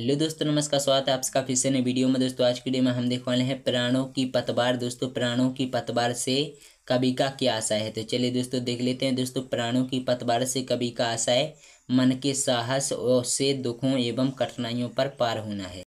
hello दोस्तों नमस्कार स्वागत है आपका फिर से नए वीडियो में दोस्तों आज की वीडियो में हम देखने वाले हैं प्राणों की पतवार दोस्तों प्राणों की पतवार से कवि का क्या आशा है तो चलिए दोस्तों देख लेते हैं दोस्तों प्राणों की पतवार से कवि का आशा है मन के साहस और से दुखों एवं कठिनाइयों पर पार होना है